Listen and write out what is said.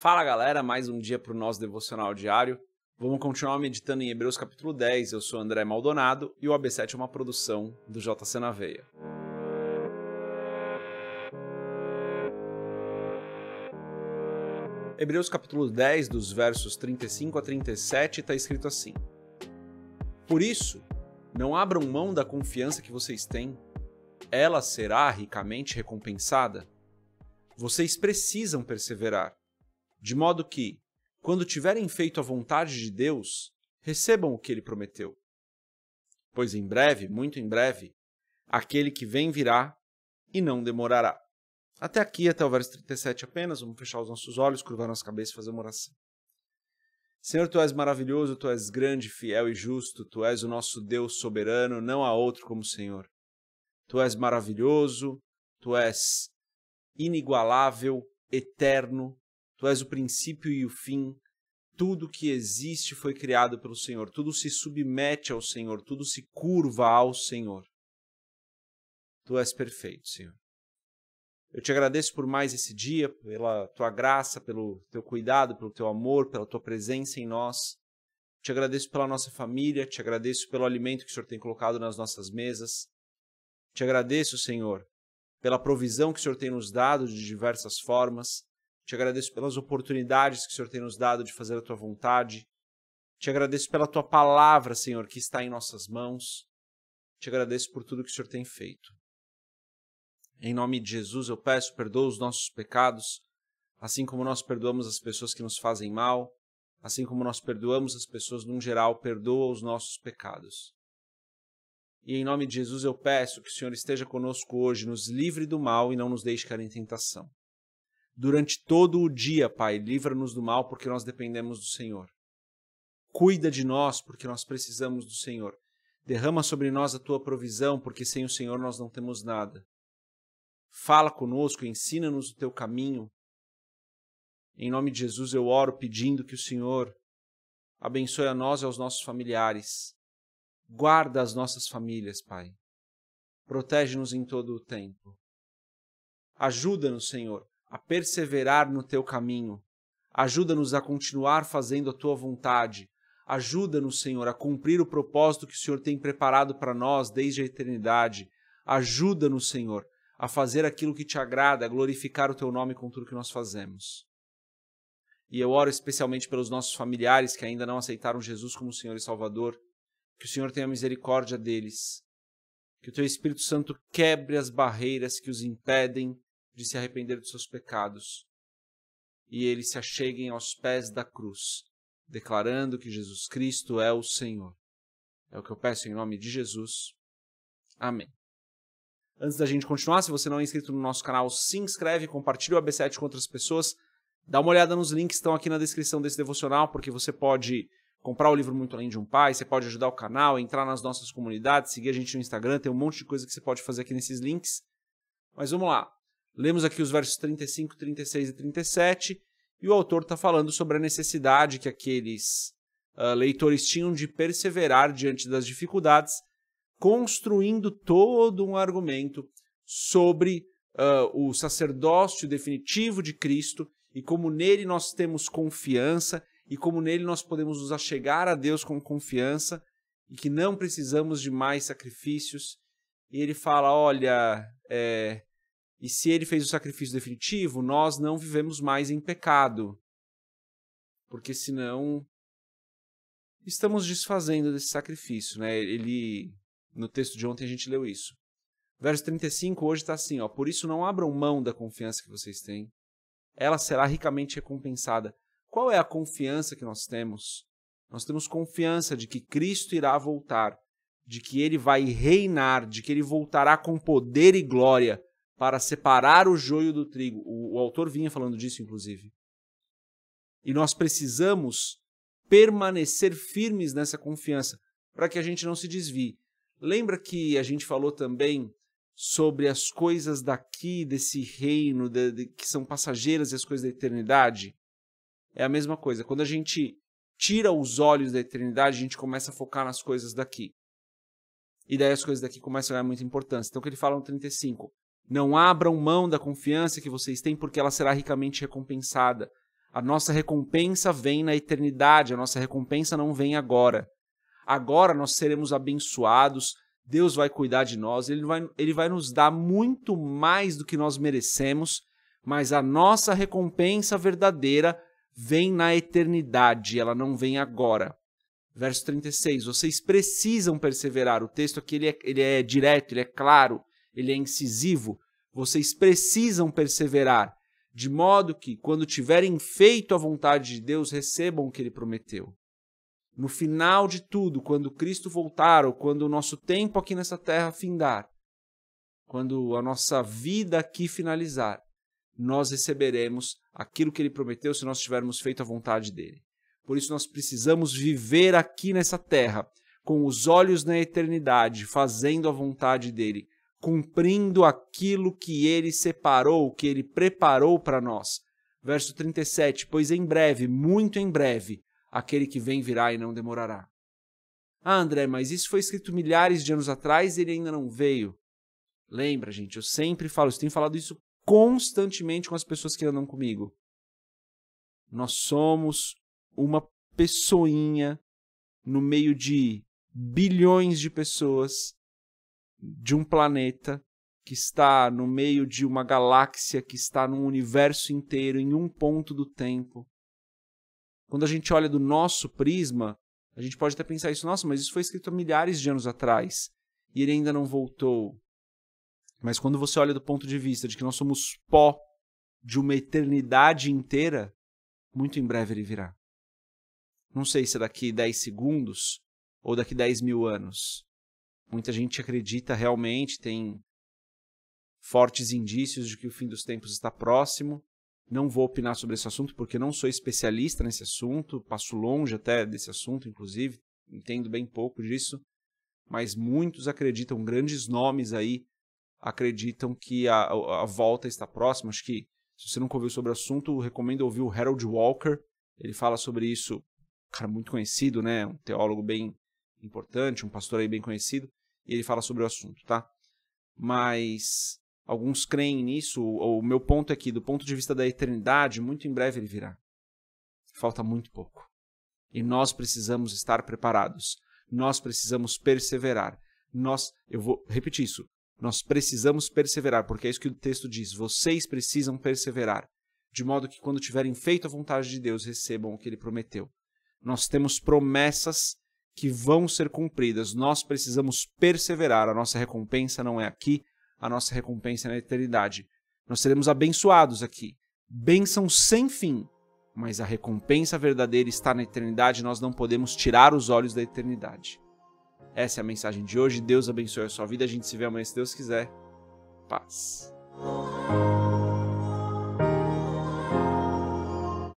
Fala galera, mais um dia para o nosso devocional diário. Vamos continuar meditando em Hebreus capítulo 10. Eu sou André Maldonado e o AB7 é uma produção do JC na Veia. Hebreus capítulo 10, dos versos 35 a 37, está escrito assim: Por isso, não abram mão da confiança que vocês têm, ela será ricamente recompensada. Vocês precisam perseverar de modo que, quando tiverem feito a vontade de Deus, recebam o que ele prometeu. Pois em breve, muito em breve, aquele que vem virá e não demorará. Até aqui, até o verso 37 apenas, vamos fechar os nossos olhos, curvar nossa cabeça e fazer uma oração. Senhor, tu és maravilhoso, tu és grande, fiel e justo, tu és o nosso Deus soberano, não há outro como o Senhor. Tu és maravilhoso, tu és inigualável, eterno, Tu és o princípio e o fim. Tudo que existe foi criado pelo Senhor. Tudo se submete ao Senhor. Tudo se curva ao Senhor. Tu és perfeito, Senhor. Eu te agradeço por mais esse dia, pela tua graça, pelo teu cuidado, pelo teu amor, pela tua presença em nós. Te agradeço pela nossa família, te agradeço pelo alimento que o Senhor tem colocado nas nossas mesas. Te agradeço, Senhor, pela provisão que o Senhor tem nos dado de diversas formas. Te agradeço pelas oportunidades que o Senhor tem nos dado de fazer a tua vontade. Te agradeço pela tua palavra, Senhor, que está em nossas mãos. Te agradeço por tudo que o Senhor tem feito. Em nome de Jesus eu peço, perdoa os nossos pecados, assim como nós perdoamos as pessoas que nos fazem mal, assim como nós perdoamos as pessoas num geral, perdoa os nossos pecados. E em nome de Jesus eu peço que o Senhor esteja conosco hoje, nos livre do mal e não nos deixe cair em tentação durante todo o dia, Pai. Livra-nos do mal, porque nós dependemos do Senhor. Cuida de nós, porque nós precisamos do Senhor. Derrama sobre nós a tua provisão, porque sem o Senhor nós não temos nada. Fala conosco, ensina-nos o teu caminho. Em nome de Jesus eu oro pedindo que o Senhor abençoe a nós e aos nossos familiares. Guarda as nossas famílias, Pai. Protege-nos em todo o tempo. Ajuda-nos, Senhor, a perseverar no teu caminho. Ajuda-nos a continuar fazendo a tua vontade. Ajuda-nos, Senhor, a cumprir o propósito que o Senhor tem preparado para nós desde a eternidade. Ajuda-nos, Senhor, a fazer aquilo que te agrada, a glorificar o teu nome com tudo que nós fazemos. E eu oro especialmente pelos nossos familiares que ainda não aceitaram Jesus como Senhor e Salvador, que o Senhor tenha misericórdia deles, que o teu Espírito Santo quebre as barreiras que os impedem de se arrepender dos seus pecados e eles se acheguem aos pés da cruz, declarando que Jesus Cristo é o Senhor. É o que eu peço em nome de Jesus. Amém. Antes da gente continuar, se você não é inscrito no nosso canal, se inscreve, compartilhe o AB7 com outras pessoas. Dá uma olhada nos links que estão aqui na descrição desse devocional, porque você pode comprar o livro Muito Além de um Pai, você pode ajudar o canal, entrar nas nossas comunidades, seguir a gente no Instagram, tem um monte de coisa que você pode fazer aqui nesses links. Mas vamos lá. Lemos aqui os versos 35, 36 e 37, e o autor está falando sobre a necessidade que aqueles uh, leitores tinham de perseverar diante das dificuldades, construindo todo um argumento sobre uh, o sacerdócio definitivo de Cristo e como nele nós temos confiança e como nele nós podemos nos achegar a Deus com confiança e que não precisamos de mais sacrifícios. E ele fala: olha, é, e se ele fez o sacrifício definitivo, nós não vivemos mais em pecado. Porque senão estamos desfazendo desse sacrifício, né? Ele no texto de ontem a gente leu isso. Verso 35 hoje está assim, ó: "Por isso não abram mão da confiança que vocês têm. Ela será ricamente recompensada." Qual é a confiança que nós temos? Nós temos confiança de que Cristo irá voltar, de que ele vai reinar, de que ele voltará com poder e glória para separar o joio do trigo. O, o autor vinha falando disso, inclusive. E nós precisamos permanecer firmes nessa confiança para que a gente não se desvie. Lembra que a gente falou também sobre as coisas daqui, desse reino, de, de, que são passageiras e as coisas da eternidade? É a mesma coisa. Quando a gente tira os olhos da eternidade, a gente começa a focar nas coisas daqui. E daí as coisas daqui começam a ganhar muita importância. Então, o que ele fala no 35? Não abram mão da confiança que vocês têm, porque ela será ricamente recompensada. A nossa recompensa vem na eternidade, a nossa recompensa não vem agora. Agora nós seremos abençoados, Deus vai cuidar de nós, ele vai, ele vai nos dar muito mais do que nós merecemos, mas a nossa recompensa verdadeira vem na eternidade, ela não vem agora. Verso 36, vocês precisam perseverar. O texto aqui ele é, ele é direto, ele é claro ele é incisivo. Vocês precisam perseverar, de modo que, quando tiverem feito a vontade de Deus, recebam o que ele prometeu. No final de tudo, quando Cristo voltar ou quando o nosso tempo aqui nessa terra findar, quando a nossa vida aqui finalizar, nós receberemos aquilo que ele prometeu se nós tivermos feito a vontade dele. Por isso, nós precisamos viver aqui nessa terra, com os olhos na eternidade, fazendo a vontade dele, cumprindo aquilo que ele separou, que ele preparou para nós. Verso 37: Pois em breve, muito em breve, aquele que vem virá e não demorará. Ah, André, mas isso foi escrito milhares de anos atrás e ele ainda não veio. Lembra, gente, eu sempre falo isso, tenho falado isso constantemente com as pessoas que andam comigo. Nós somos uma pessoinha no meio de bilhões de pessoas de um planeta que está no meio de uma galáxia que está num universo inteiro em um ponto do tempo. Quando a gente olha do nosso prisma, a gente pode até pensar isso, nossa, mas isso foi escrito há milhares de anos atrás e ele ainda não voltou. Mas quando você olha do ponto de vista de que nós somos pó de uma eternidade inteira, muito em breve ele virá. Não sei se é daqui 10 segundos ou daqui 10 mil anos, Muita gente acredita realmente, tem fortes indícios de que o fim dos tempos está próximo. Não vou opinar sobre esse assunto porque não sou especialista nesse assunto, passo longe até desse assunto, inclusive, entendo bem pouco disso, mas muitos acreditam, grandes nomes aí acreditam que a, a volta está próxima. Acho que se você nunca ouviu sobre o assunto, recomendo ouvir o Harold Walker. Ele fala sobre isso, cara muito conhecido, né? Um teólogo bem importante, um pastor aí bem conhecido e ele fala sobre o assunto, tá? Mas alguns creem nisso, o meu ponto é que, do ponto de vista da eternidade, muito em breve ele virá. Falta muito pouco. E nós precisamos estar preparados. Nós precisamos perseverar. Nós, eu vou repetir isso. Nós precisamos perseverar, porque é isso que o texto diz. Vocês precisam perseverar, de modo que quando tiverem feito a vontade de Deus, recebam o que ele prometeu. Nós temos promessas que vão ser cumpridas. Nós precisamos perseverar. A nossa recompensa não é aqui, a nossa recompensa é na eternidade. Nós seremos abençoados aqui. Bênção sem fim, mas a recompensa verdadeira está na eternidade. Nós não podemos tirar os olhos da eternidade. Essa é a mensagem de hoje. Deus abençoe a sua vida. A gente se vê amanhã, se Deus quiser. Paz.